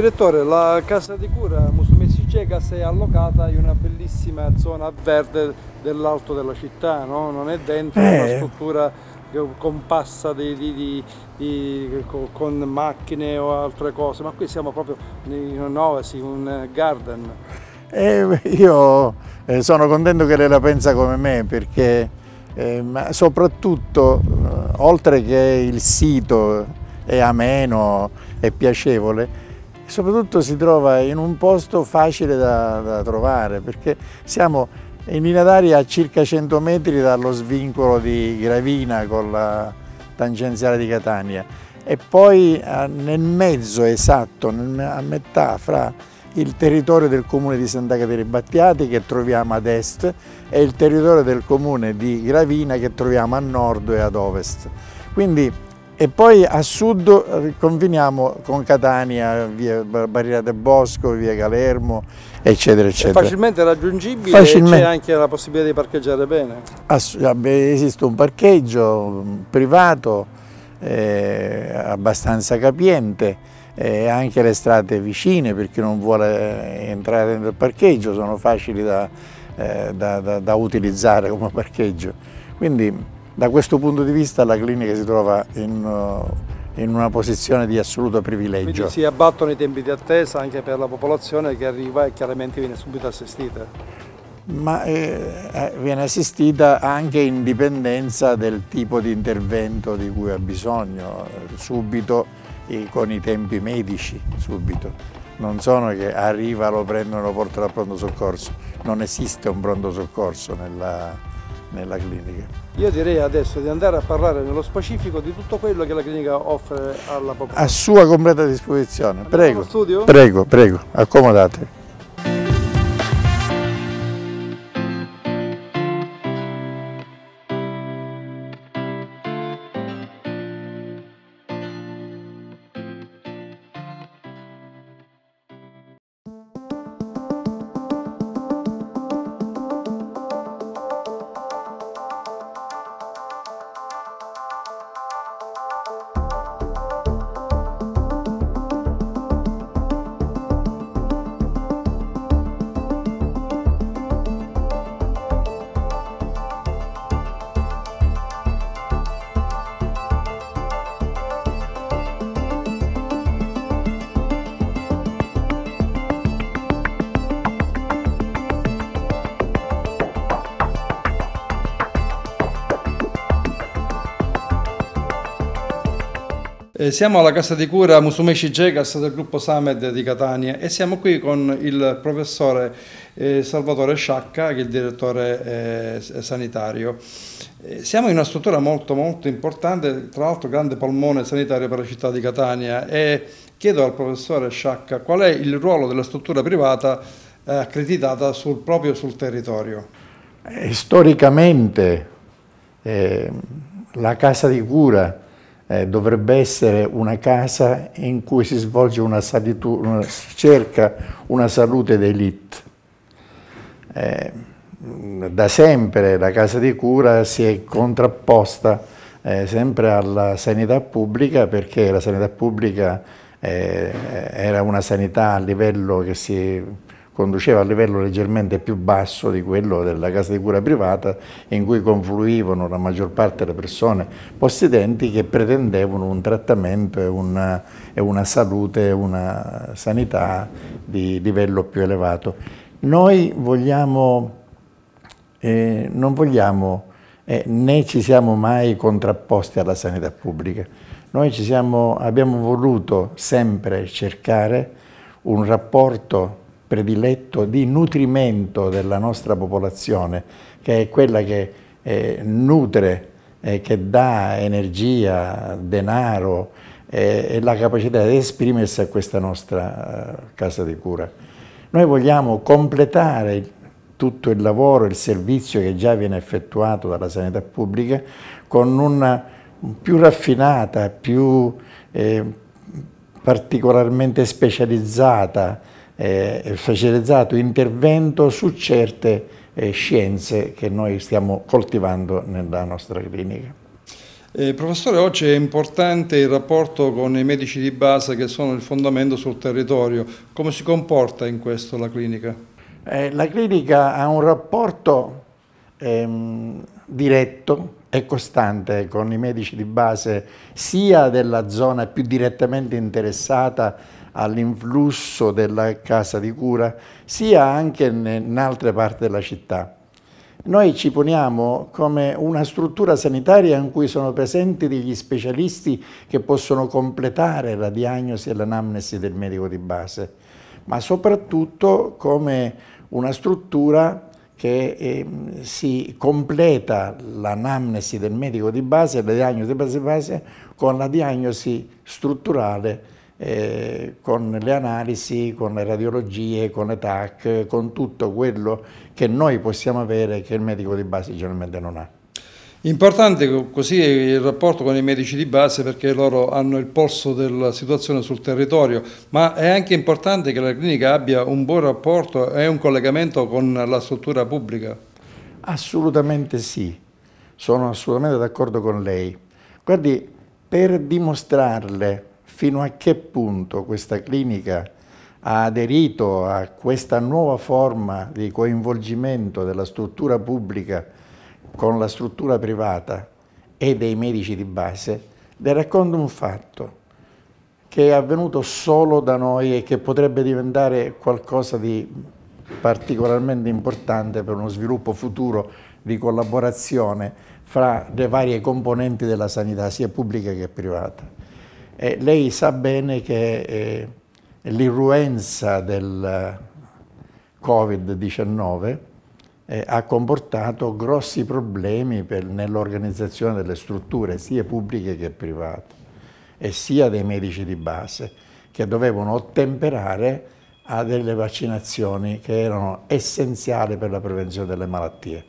Direttore, la casa di cura Musumesi Cegas è allocata in una bellissima zona verde dell'alto della città, no? non è dentro eh. una struttura compassa di, di, di, con macchine o altre cose, ma qui siamo proprio in un oasi, un garden. Eh, io eh, sono contento che lei la pensa come me perché eh, ma soprattutto eh, oltre che il sito è ameno, e piacevole, soprattutto si trova in un posto facile da, da trovare perché siamo in linea d'aria a circa 100 metri dallo svincolo di Gravina con la tangenziale di Catania e poi nel mezzo esatto, a metà fra il territorio del comune di Santa Caterina Battiati che troviamo ad est e il territorio del comune di Gravina che troviamo a nord e ad ovest. Quindi e poi a sud eh, conveniamo con Catania, via Barriera del Bosco, via Galermo, eccetera, eccetera. È facilmente raggiungibile facilmente. e c'è anche la possibilità di parcheggiare bene. Ass ah, esiste un parcheggio mm, privato eh, abbastanza capiente, eh, anche le strade vicine per chi non vuole eh, entrare nel parcheggio sono facili da, eh, da, da, da utilizzare come parcheggio. Quindi, da questo punto di vista la clinica si trova in, eh, in una posizione di assoluto privilegio. Quindi si abbattono i tempi di attesa anche per la popolazione che arriva e chiaramente viene subito assistita. Ma eh, eh viene assistita anche in dipendenza del tipo di intervento di cui ha bisogno, subito e con i tempi medici, subito. Non sono che arriva, lo prendono, e lo portano al pronto soccorso. Non esiste un pronto soccorso nella, nella clinica. Io direi adesso di andare a parlare nello specifico di tutto quello che la clinica offre alla popolazione. A sua completa disposizione, prego. Prego, prego, accomodatevi. Eh, siamo alla casa di cura Musumeci Gegas del gruppo Samed di Catania e siamo qui con il professore eh, Salvatore Sciacca che è il direttore eh, sanitario. siamo in una struttura molto molto importante, tra l'altro grande polmone sanitario per la città di Catania e chiedo al professore Sciacca qual è il ruolo della struttura privata accreditata sul, proprio sul territorio. Storicamente la casa di cura eh, dovrebbe essere una casa in cui si svolge una, una si cerca una salute d'elite. Eh, da sempre la casa di cura si è contrapposta eh, sempre alla sanità pubblica perché la sanità pubblica eh, era una sanità a livello che si conduceva a livello leggermente più basso di quello della casa di cura privata in cui confluivano la maggior parte delle persone possidenti che pretendevano un trattamento e una, e una salute, una sanità di livello più elevato. Noi vogliamo, eh, non vogliamo eh, né ci siamo mai contrapposti alla sanità pubblica. Noi siamo, abbiamo voluto sempre cercare un rapporto prediletto di nutrimento della nostra popolazione, che è quella che eh, nutre, eh, che dà energia, denaro eh, e la capacità di esprimersi a questa nostra eh, casa di cura. Noi vogliamo completare tutto il lavoro, il servizio che già viene effettuato dalla sanità pubblica con una più raffinata, più eh, particolarmente specializzata eh, specializzato intervento su certe eh, scienze che noi stiamo coltivando nella nostra clinica. Eh, professore, oggi è importante il rapporto con i medici di base che sono il fondamento sul territorio. Come si comporta in questo la clinica? Eh, la clinica ha un rapporto ehm, diretto e costante con i medici di base sia della zona più direttamente interessata all'influsso della casa di cura, sia anche in altre parti della città. Noi ci poniamo come una struttura sanitaria in cui sono presenti degli specialisti che possono completare la diagnosi e l'anamnesi del medico di base, ma soprattutto come una struttura che eh, si completa l'anamnesi del medico di base, la diagnosi di base, base con la diagnosi strutturale eh, con le analisi, con le radiologie, con le TAC, con tutto quello che noi possiamo avere che il medico di base generalmente non ha. Importante così il rapporto con i medici di base perché loro hanno il polso della situazione sul territorio, ma è anche importante che la clinica abbia un buon rapporto e un collegamento con la struttura pubblica. Assolutamente sì, sono assolutamente d'accordo con lei. Guardi, per dimostrarle fino a che punto questa clinica ha aderito a questa nuova forma di coinvolgimento della struttura pubblica con la struttura privata e dei medici di base, le racconto un fatto che è avvenuto solo da noi e che potrebbe diventare qualcosa di particolarmente importante per uno sviluppo futuro di collaborazione fra le varie componenti della sanità, sia pubblica che privata. Eh, lei sa bene che eh, l'irruenza del eh, Covid-19 eh, ha comportato grossi problemi nell'organizzazione delle strutture, sia pubbliche che private, e sia dei medici di base, che dovevano ottemperare a delle vaccinazioni che erano essenziali per la prevenzione delle malattie.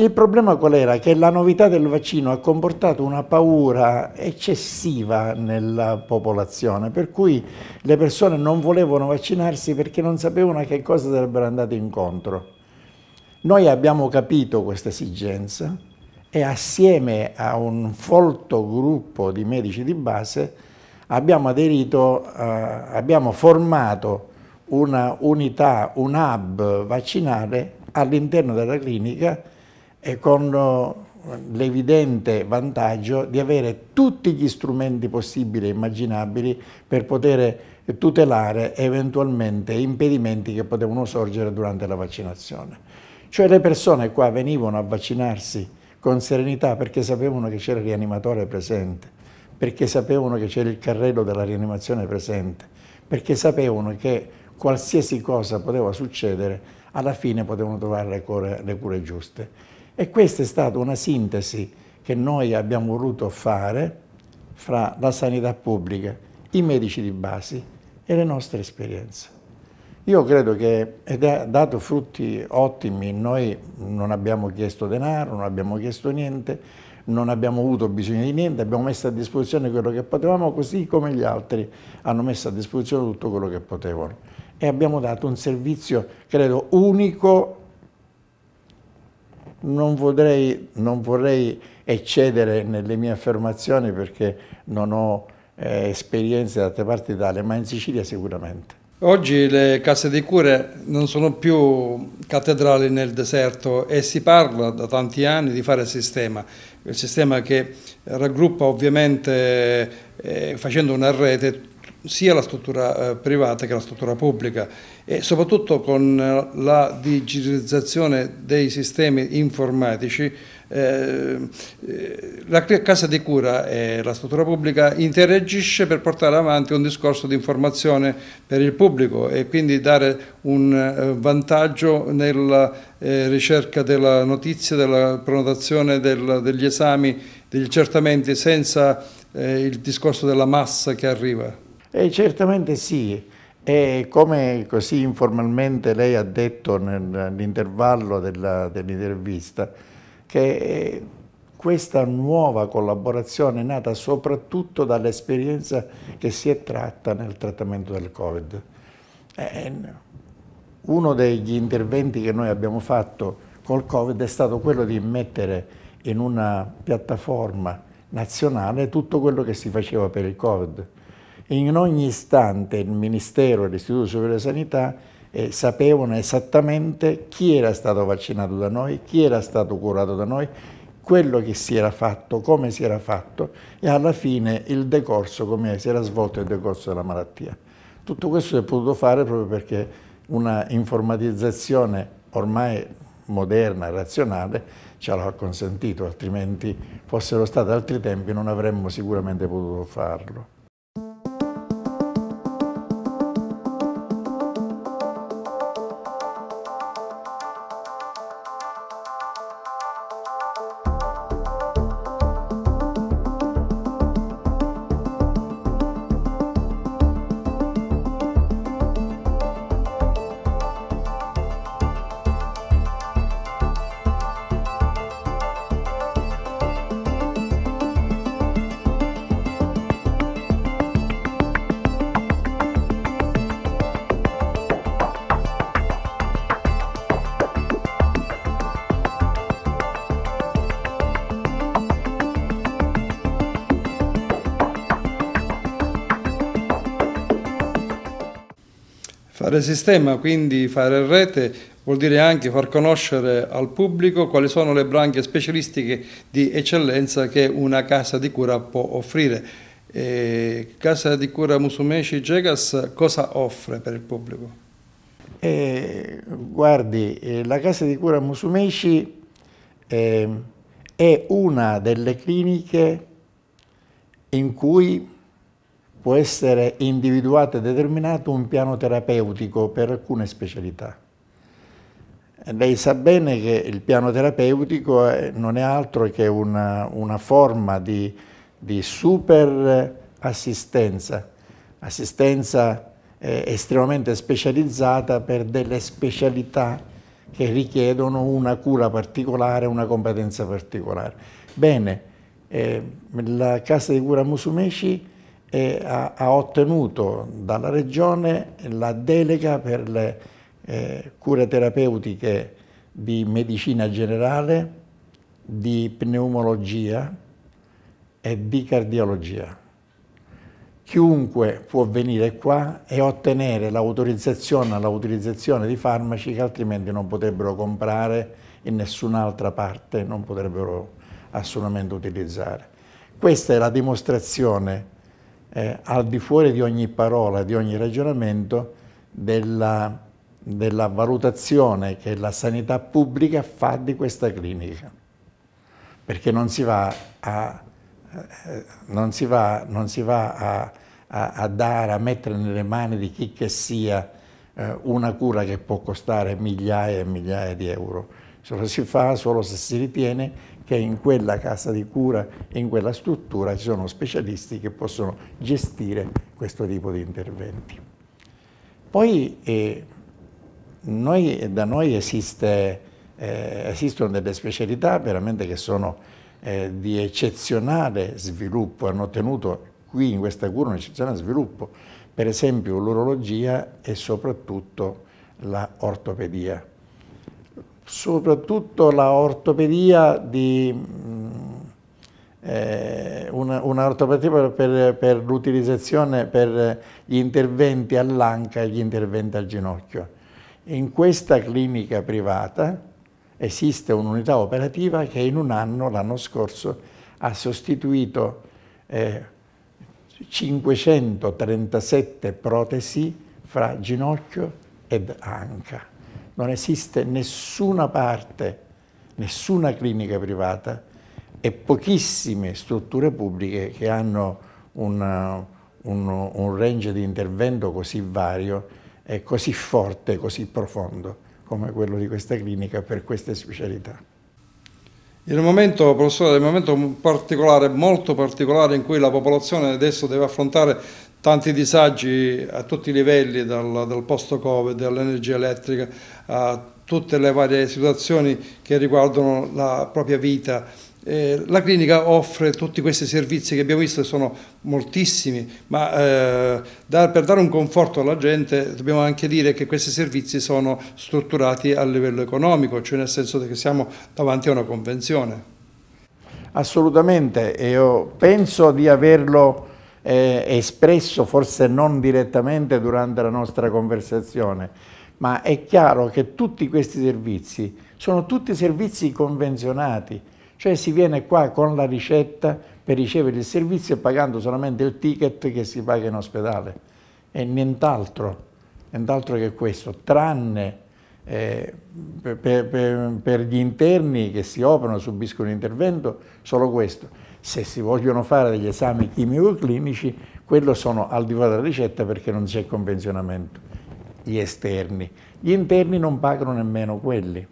Il problema qual era? Che la novità del vaccino ha comportato una paura eccessiva nella popolazione, per cui le persone non volevano vaccinarsi perché non sapevano a che cosa sarebbero andate incontro. Noi abbiamo capito questa esigenza e assieme a un folto gruppo di medici di base abbiamo aderito, eh, abbiamo formato una unità, un hub vaccinale all'interno della clinica e con eh, l'evidente vantaggio di avere tutti gli strumenti possibili e immaginabili per poter tutelare eventualmente impedimenti che potevano sorgere durante la vaccinazione. Cioè le persone qua venivano a vaccinarsi con serenità perché sapevano che c'era il rianimatore presente, perché sapevano che c'era il carrello della rianimazione presente, perché sapevano che qualsiasi cosa poteva succedere, alla fine potevano trovare le cure, le cure giuste. E questa è stata una sintesi che noi abbiamo voluto fare fra la sanità pubblica, i medici di base e le nostre esperienze. Io credo che, ed ha dato frutti ottimi, noi non abbiamo chiesto denaro, non abbiamo chiesto niente, non abbiamo avuto bisogno di niente, abbiamo messo a disposizione quello che potevamo, così come gli altri hanno messo a disposizione tutto quello che potevano. E abbiamo dato un servizio, credo, unico non vorrei, non vorrei eccedere nelle mie affermazioni perché non ho eh, esperienze da altre parti d'Italia, ma in Sicilia sicuramente. Oggi le case di cure non sono più cattedrali nel deserto e si parla da tanti anni di fare sistema, il sistema che raggruppa ovviamente eh, facendo una rete sia la struttura eh, privata che la struttura pubblica e soprattutto con eh, la digitalizzazione dei sistemi informatici eh, la casa di cura e la struttura pubblica interagisce per portare avanti un discorso di informazione per il pubblico e quindi dare un vantaggio nella ricerca della notizia, della prenotazione degli esami, degli accertamenti senza il discorso della massa che arriva. Eh, certamente sì. E come così informalmente lei ha detto nell'intervallo dell'intervista, dell che eh, questa nuova collaborazione è nata soprattutto dall'esperienza che si è tratta nel trattamento del Covid. Eh, uno degli interventi che noi abbiamo fatto col Covid è stato quello di mettere in una piattaforma nazionale tutto quello che si faceva per il Covid in ogni istante il Ministero e l'Istituto Superiore della Sanità eh, sapevano esattamente chi era stato vaccinato da noi, chi era stato curato da noi, quello che si era fatto, come si era fatto e alla fine il decorso, come si era svolto il decorso della malattia. Tutto questo si è potuto fare proprio perché una informatizzazione ormai moderna, e razionale, ce l'ha consentito, altrimenti fossero stati altri tempi non avremmo sicuramente potuto farlo. fare sistema, quindi fare rete, vuol dire anche far conoscere al pubblico quali sono le branche specialistiche di eccellenza che una casa di cura può offrire. E casa di cura Musumeci Jegas cosa offre per il pubblico? Eh, guardi, eh, la casa di cura Musumeci eh, è una delle cliniche in cui può essere individuato e determinato un piano terapeutico per alcune specialità. Lei sa bene che il piano terapeutico non è altro che una, una forma di, di super assistenza, assistenza eh, estremamente specializzata per delle specialità che richiedono una cura particolare, una competenza particolare. Bene, eh, la casa di cura Musumeci e ha, ha ottenuto dalla Regione la delega per le eh, cure terapeutiche di medicina generale, di pneumologia e di cardiologia. Chiunque può venire qua e ottenere l'autorizzazione all'utilizzazione di farmaci che altrimenti non potrebbero comprare in nessun'altra parte, non potrebbero assolutamente utilizzare. Questa è la dimostrazione eh, al di fuori di ogni parola, di ogni ragionamento, della, della valutazione che la sanità pubblica fa di questa clinica. Perché non si va a, eh, non si va, non si va a, a, a, dare, a mettere nelle mani di chi che sia eh, una cura che può costare migliaia e migliaia di euro. Se lo si fa solo se si ritiene che in quella casa di cura, in quella struttura ci sono specialisti che possono gestire questo tipo di interventi. Poi eh, noi, da noi esiste, eh, esistono delle specialità veramente che sono eh, di eccezionale sviluppo, hanno ottenuto qui in questa cura un eccezionale sviluppo, per esempio l'urologia e soprattutto la ortopedia soprattutto la ortopedia di mm, eh, una, una, ortopedia per, per l'utilizzazione per gli interventi all'anca e gli interventi al ginocchio. In questa clinica privata esiste un'unità operativa che in un anno, l'anno scorso, ha sostituito eh, 537 protesi fra ginocchio ed anca non esiste nessuna parte, nessuna clinica privata e pochissime strutture pubbliche che hanno una, un, un range di intervento così vario e così forte, così profondo come quello di questa clinica per queste specialità. In un momento, professore, in un momento particolare, molto particolare in cui la popolazione adesso deve affrontare tanti disagi a tutti i livelli, dal, dal post-Covid all'energia elettrica, a tutte le varie situazioni che riguardano la propria vita. Eh, la clinica offre tutti questi servizi che abbiamo visto, sono moltissimi, ma eh, da, per dare un conforto alla gente dobbiamo anche dire che questi servizi sono strutturati a livello economico, cioè nel senso che siamo davanti a una convenzione. Assolutamente, io penso di averlo eh, espresso forse non direttamente durante la nostra conversazione, ma è chiaro che tutti questi servizi sono tutti servizi convenzionati, cioè si viene qua con la ricetta per ricevere il servizio pagando solamente il ticket che si paga in ospedale e nient'altro, nient'altro che questo, tranne eh, per, per, per, gli interni che si operano, subiscono intervento, solo questo se si vogliono fare degli esami chimico-clinici, quello sono al di fuori della ricetta perché non c'è convenzionamento, gli esterni. Gli interni non pagano nemmeno quelli.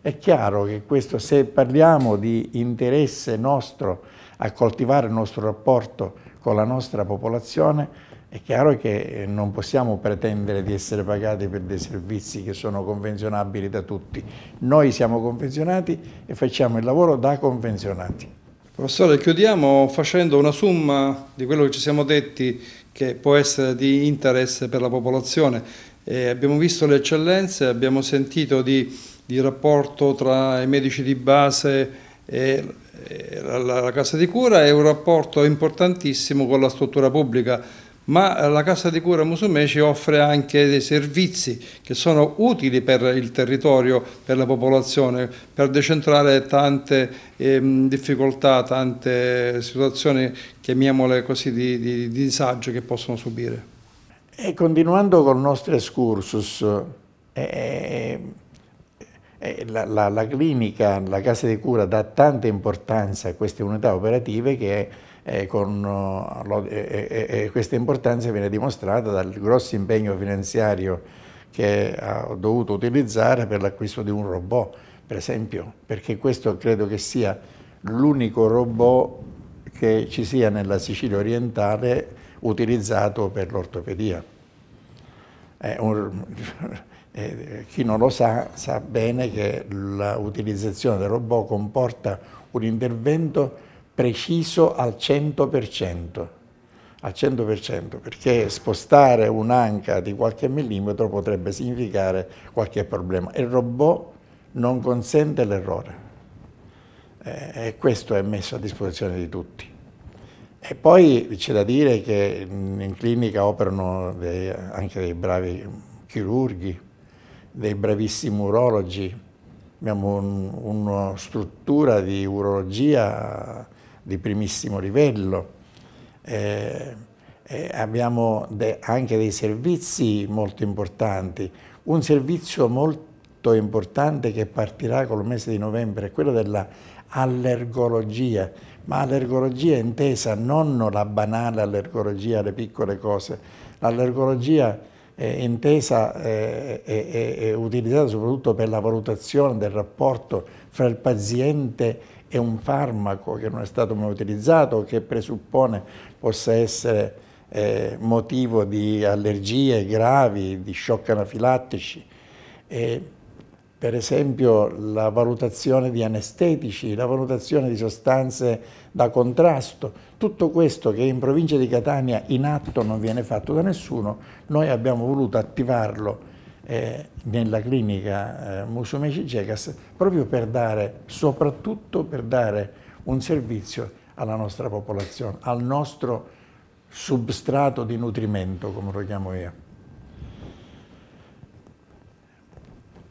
È chiaro che questo, se parliamo di interesse nostro a coltivare il nostro rapporto con la nostra popolazione, è chiaro che eh, non possiamo pretendere di essere pagati per dei servizi che sono convenzionabili da tutti. Noi siamo convenzionati e facciamo il lavoro da convenzionati. Professore, chiudiamo facendo una somma di quello che ci siamo detti che può essere di interesse per la popolazione. Eh, abbiamo visto le eccellenze, abbiamo sentito di, di rapporto tra i medici di base e, e la, la, la casa di cura e un rapporto importantissimo con la struttura pubblica ma eh, la Casa di Cura Musumeci offre anche dei servizi che sono utili per il territorio, per la popolazione, per decentrare tante ehm, difficoltà, tante situazioni, chiamiamole così, di, di, di disagio che possono subire. E continuando il nostro escursus, eh, eh, eh, la, la, la, clinica, la casa di cura dà tanta importanza a queste unità operative che e, con, eh, e, e questa importanza viene dimostrata dal grosso impegno finanziario che ho dovuto utilizzare per l'acquisto di un robot, per esempio, perché questo credo che sia l'unico robot che ci sia nella Sicilia orientale utilizzato per l'ortopedia. Eh, chi non lo sa sa bene che l'utilizzazione del robot comporta un intervento preciso al 100%, al 100% perché spostare un'anca di qualche millimetro potrebbe significare qualche problema. Il robot non consente l'errore eh, e questo è messo a disposizione di tutti. E poi c'è da dire che in clinica operano dei, anche dei bravi chirurghi, dei bravissimi urologi, abbiamo un, una struttura di urologia di primissimo livello, eh, eh, abbiamo de anche dei servizi molto importanti. Un servizio molto importante che partirà col mese di novembre è quello dell'allergologia, ma allergologia intesa non la banale allergologia le piccole cose, l'allergologia eh, intesa e eh, utilizzata soprattutto per la valutazione del rapporto fra il paziente è un farmaco che non è stato mai utilizzato, che presuppone possa essere eh, motivo di allergie gravi, di shock anafilattici. E, per esempio la valutazione di anestetici, la valutazione di sostanze da contrasto, tutto questo che in provincia di Catania in atto non viene fatto da nessuno, noi abbiamo voluto attivarlo nella clinica eh, Musumeci Cegas proprio per dare, soprattutto per dare un servizio alla nostra popolazione, al nostro substrato di nutrimento, come lo chiamo io.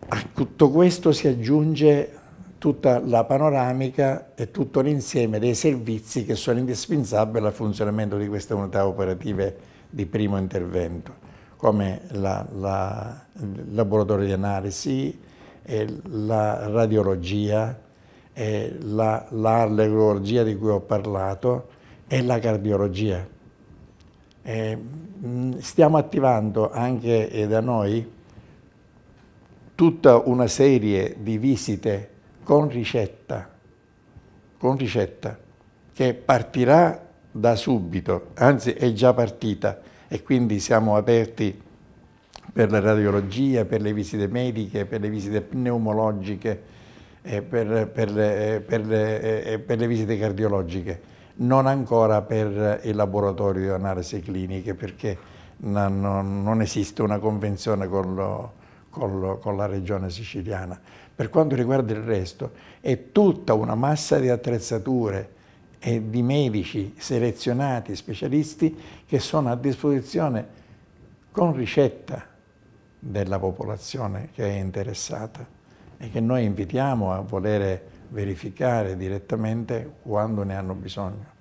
A tutto questo si aggiunge tutta la panoramica e tutto l'insieme dei servizi che sono indispensabili al funzionamento di queste unità operative di primo intervento come il laboratorio di analisi, la radiologia, l'allergologia la di cui ho parlato e la cardiologia. E mm, stiamo attivando anche da noi tutta una serie di visite con ricetta, con ricetta che partirà da subito, anzi è già partita, e quindi siamo aperti per la radiologia, per le visite mediche, per le visite pneumologiche, e per, per, le, eh, per, eh, eh, per le visite cardiologiche non ancora per il laboratorio di analisi cliniche perché non, non, non esiste una convenzione con, lo, con, lo, con, la regione siciliana. Per quanto riguarda il resto è tutta una massa di attrezzature e di medici selezionati, specialisti, che sono a disposizione con ricetta della popolazione che è interessata e che noi invitiamo a volere verificare direttamente quando ne hanno bisogno.